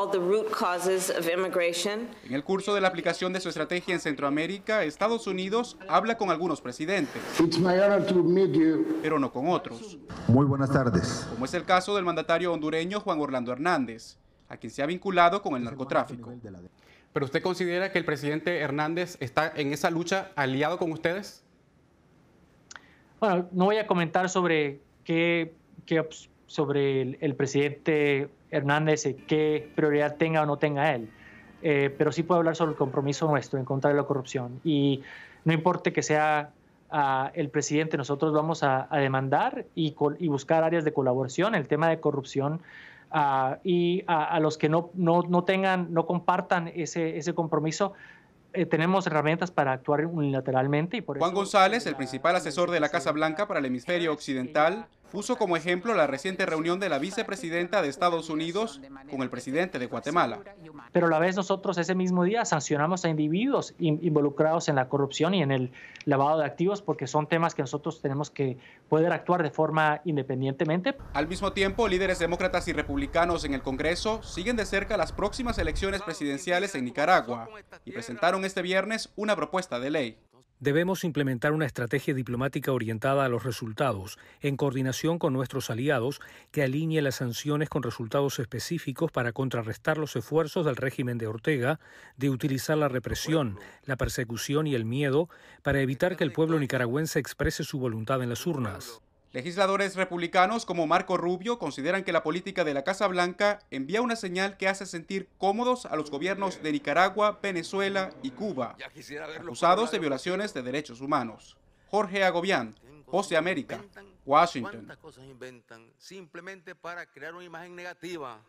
En el curso de la aplicación de su estrategia en Centroamérica, Estados Unidos habla con algunos presidentes, pero no con otros. Muy buenas tardes. Como es el caso del mandatario hondureño Juan Orlando Hernández, a quien se ha vinculado con el narcotráfico. ¿Pero usted considera que el presidente Hernández está en esa lucha aliado con ustedes? Bueno, no voy a comentar sobre qué, qué sobre el, presidente Hernández eh, qué prioridad tenga o no tenga él. Eh, pero sí puedo hablar sobre el compromiso nuestro en contra de la corrupción. Y no importa que sea ah, el presidente, nosotros vamos a, demandar y, y, buscar áreas de colaboración, el tema de corrupción, ah, y a, los que no, no, tengan, no compartan ese, compromiso. Eh, tenemos herramientas para actuar unilateralmente. Juan González, el principal asesor de la Casa Blanca para el hemisferio occidental, puso como ejemplo la reciente reunión de la vicepresidenta de Estados Unidos con el presidente de Guatemala. Pero a la vez nosotros ese mismo día sancionamos a individuos involucrados en la corrupción y en el lavado de activos porque son temas que nosotros tenemos que poder actuar de forma independientemente. Al mismo tiempo, líderes demócratas y republicanos en el Congreso siguen de cerca las próximas elecciones presidenciales en Nicaragua y presentaron este viernes una propuesta de ley. Debemos implementar una estrategia diplomática orientada a los resultados, en coordinación con nuestros aliados, que alinee las sanciones con resultados específicos para contrarrestar los esfuerzos del régimen de Ortega de utilizar la represión, la persecución y el miedo para evitar que el pueblo nicaragüense exprese su voluntad en las urnas. Legisladores republicanos como Marco Rubio consideran que la política de la Casa Blanca envía una señal que hace sentir cómodos a los gobiernos de Nicaragua, Venezuela y Cuba, acusados de violaciones de derechos humanos. Jorge Agobián, José América, Washington. simplemente para crear una imagen negativa.